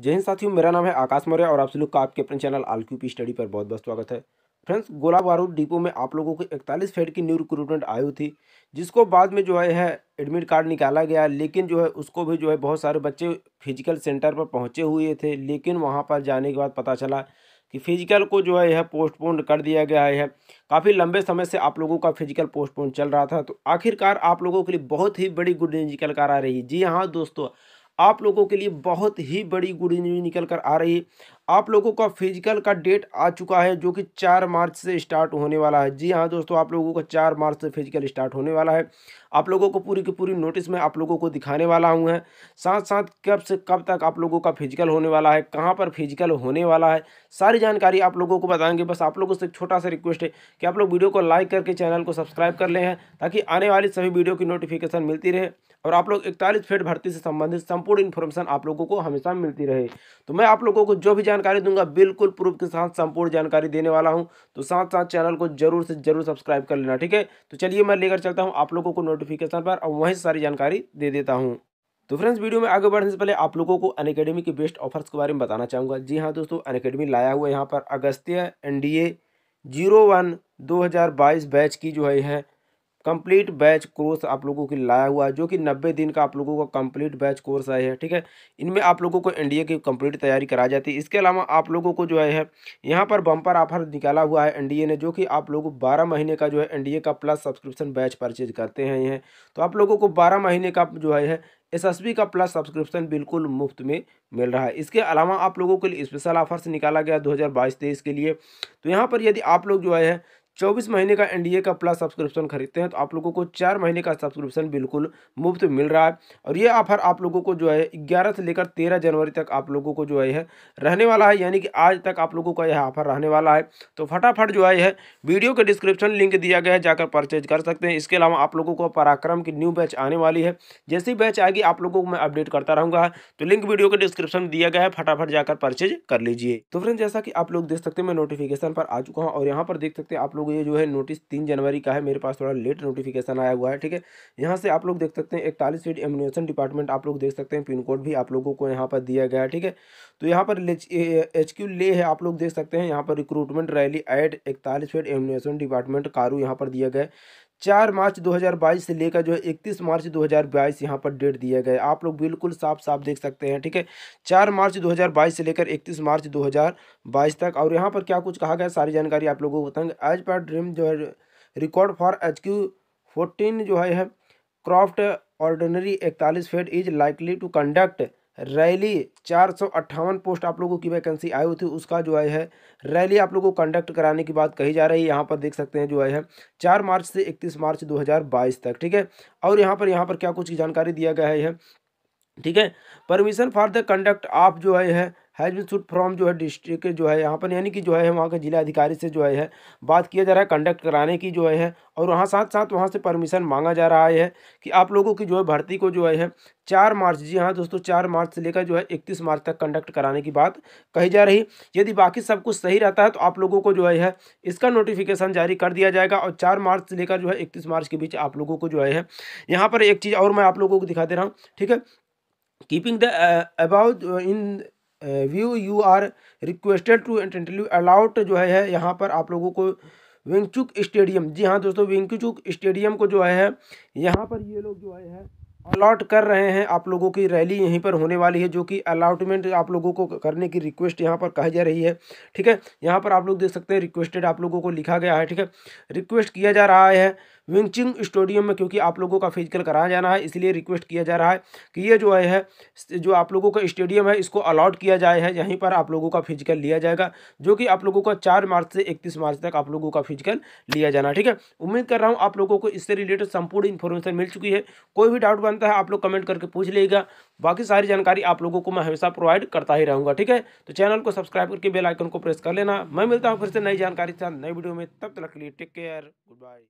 जय हिंद साथियों मेरा नाम है आकाश मौर्य और आप लोग का आपके अपने चैनल क्यू पी स्टडी पर बहुत बहुत स्वागत है फ्रेंड्स गोला बारूद डिपो में आप लोगों को इकतालीस फेड की न्यू रिक्रूटमेंट आई थी जिसको बाद में जो है एडमिट कार्ड निकाला गया लेकिन जो है उसको भी जो है बहुत सारे बच्चे फिजिकल सेंटर पर पहुँचे हुए थे लेकिन वहाँ पर जाने के बाद पता चला कि फिजिकल को जो है यह पोस्टपोन कर दिया गया है काफ़ी लंबे समय से आप लोगों का फिजिकल पोस्टपोन चल रहा था तो आखिरकार आप लोगों के लिए बहुत ही बड़ी गुड न्यूज निकल कर आ रही जी हाँ दोस्तों आप लोगों के लिए बहुत ही बड़ी गुड न्यूज निकल कर आ रही है आप लोगों का फिजिकल का डेट आ चुका है जो कि चार मार्च से स्टार्ट होने वाला है जी हाँ दोस्तों आप लोगों का चार मार्च से फिजिकल स्टार्ट होने वाला है आप लोगों को पूरी की पूरी नोटिस में आप लोगों को दिखाने वाला हूँ है साथ साथ कब से कब तक आप लोगों का फिजिकल होने वाला है कहाँ पर फिजिकल होने वाला है सारी जानकारी आप लोगों को बताएंगे बस आप लोगों से एक छोटा सा रिक्वेस्ट है कि आप लोग वीडियो को लाइक करके चैनल को सब्सक्राइब कर लें ताकि आने वाली सभी वीडियो की नोटिफिकेशन मिलती रहे और आप लोग इकतालीस फेट भर्ती से संबंधित संपूर्ण इन्फॉर्मेशन आप लोगों को हमेशा मिलती रहे तो मैं आप लोगों को जो भी जान जानकारी दूंगा बिल्कुल प्रूफ के साथ संपूर्ण जानकारी देने वाला हूँ तो साथ साथ चैनल को जरूर से जरूर सब्सक्राइब कर लेना ठीक है तो चलिए मैं लेकर चलता हूँ आप लोगों को नोटिफिकेशन पर और वहीं सारी जानकारी दे देता हूँ तो फ्रेंड्स वीडियो में आगे बढ़ने से पहले आप लोगों को अनकेडमी के बेस्ट ऑफर्स के बारे में बताना चाहूँगा जी हाँ दोस्तों अनकेडमी लाया हुआ यहाँ पर Agastya N D A zero one दो हज़ार बाईस बैच की जो है कंप्लीट बैच कोर्स आप लोगों के लाया हुआ है जो कि नब्बे दिन का आप लोगों का कंप्लीट बैच कोर्स आया है ठीक है इनमें आप लोगों को एनडीए की कंप्लीट तैयारी कराई जाती है इसके अलावा आप लोगों को जो है यहाँ पर बम्पर ऑफर निकाला हुआ है एनडीए ने जो कि आप लोग बारह महीने का जो है एनडीए का प्लस सब्सक्रिप्शन बैच परचेज करते हैं यह तो आप लोगों को बारह महीने का जो है बी का प्लस सब्सक्रिप्शन बिल्कुल मुफ्त में मिल रहा है इसके अलावा आप लोगों के लिए स्पेशल ऑफर्स निकाला गया 2022 तेईस के लिए तो यहाँ पर यदि आप लोग जो है चौबीस महीने का एनडीए का प्लस सब्सक्रिप्शन खरीदते हैं तो आप लोगों को चार महीने का सब्सक्रिप्शन बिल्कुल मुफ्त मिल रहा है और ये ऑफर आप लोगों को जो है ग्यारह से लेकर तेरह जनवरी तक आप लोगों को जो है रहने वाला है यानी कि आज तक आप लोगों का यह ऑफर रहने वाला है तो फटाफट जो है वीडियो के डिस्क्रिप्शन लिंक दिया गया है जाकर परचेज कर सकते हैं इसके अलावा आप लोगों को पराक्रम की न्यू बैच आने वाली है जैसी बैच आएगी आप लोगों को मैं अपडेट करता रहूंगा तो लिंक वीडियो के डिस्क्रिप्शन दिया गया है फटाफट जाकर परचेज कर लीजिए तो फ्रेंड जैसा कि आप लोग देख सकते हैं मैं नोटिफिकेशन पर आ चुका हूँ और यहाँ पर देख सकते हैं आप लोग लोग ये जो है नोटिस तीन जनवरी का है मेरे पास थोड़ा लेट नोटिफिकेशन आया हुआ है ठीक है यहाँ से आप लोग देख सकते हैं इकतालीस फीट एमिनेशन डिपार्टमेंट आप लोग देख सकते हैं पिन कोड भी आप लोगों को यहाँ पर दिया गया है ठीक है तो यहाँ पर एच क्यू ले है आप लोग देख सकते हैं यहाँ पर रिक्रूटमेंट रैली एट इकतालीस फीट एमिनेशन डिपार्टमेंट कारू यहाँ पर दिया गया चार मार्च 2022 से लेकर जो है इकतीस मार्च 2022 यहाँ पर डेट दिया गया आप लोग बिल्कुल साफ साफ देख सकते हैं ठीक है चार मार्च 2022 से लेकर इकतीस मार्च 2022 तक और यहाँ पर क्या कुछ कहा गया सारी जानकारी आप लोगों को बताएंगे एज पर ड्रीम जो है record for H Q fourteen जो है क्रॉफ्ट ऑर्डनरी इकतालीस FAD is likely to conduct rally चार सौ अट्ठावन पोस्ट आप लोगों की वैकेंसी आई हुई थी उसका जो है रैली आप लोगों को कंडक्ट कराने की बात कही जा रही है यहाँ पर देख सकते हैं जो है चार मार्च से इकतीस मार्च दो हजार बाईस तक ठीक है और यहाँ पर यहाँ पर क्या कुछ जानकारी दिया गया है ठीक है परमिशन फॉर द कंडक्ट आप जो है हैज़ बिन सूट फ्रॉम जो है डिस्ट्रिक्ट जो है यहाँ पर यानी कि जो है वहाँ के जिला अधिकारी से जो है बात किया जा रहा है कंडक्ट कराने की जो है और वहाँ साथ साथ वहाँ से परमिशन मांगा जा रहा है कि आप लोगों की जो है भर्ती को जो है चार मार्च जी हाँ दोस्तों चार मार्च से लेकर जो है इकतीस मार्च तक कंडक्ट कराने की बात कही जा रही यदि बाकी सब कुछ सही रहता है तो आप लोगों को जो है इसका नोटिफिकेशन जारी कर दिया जाएगा और चार मार्च से लेकर जो है इकतीस मार्च के बीच आप लोगों को जो है यहाँ पर एक चीज़ और मैं आप लोगों को दिखा दे रहा हूँ ठीक है keeping the about in view you are requested to interview अलाउट जो है यहाँ पर आप लोगों को विंगचुक स्टेडियम जी हाँ दोस्तों विंगचुक स्टेडियम को जो है यहाँ पर ये लोग जो है अलाउट कर रहे हैं आप लोगों की रैली यहीं पर होने वाली है जो कि अलाटमेंट आप लोगों को करने की रिक्वेस्ट यहाँ पर कहा जा रही है ठीक है यहाँ पर आप लोग देख सकते हैं रिक्वेस्टेड आप लोगों को लिखा गया है ठीक है रिक्वेस्ट किया जा रहा है विंगचिंग स्टेडियम में क्योंकि आप लोगों का फिजिकल कराया जाना है इसलिए रिक्वेस्ट किया जा रहा है कि ये जो है जो आप लोगों का स्टेडियम है इसको अलाउट किया जाए है यहीं पर आप लोगों का फिजिकल लिया जाएगा जो कि आप लोगों का चार मार्च से इकतीस मार्च तक आप लोगों का फिजिकल लिया जाना ठीक है उम्मीद कर रहा हूँ आप लोगों को इससे रिलेटेड संपूर्ण इन्फॉर्मेशन मिल चुकी है कोई भी डाउट बनता है आप लोग कमेंट करके पूछ लीजिएगा बाकी सारी जानकारी आप लोगों को मैं हमेशा प्रोवाइड करता ही रहूँगा ठीक है तो चैनल को सब्सक्राइब करके बेलाइकन को प्रेस कर लेना मैं मिलता हूँ फिर से नई जानकारी के साथ नई वीडियो में तब तक लिए टेक केयर गुड बाय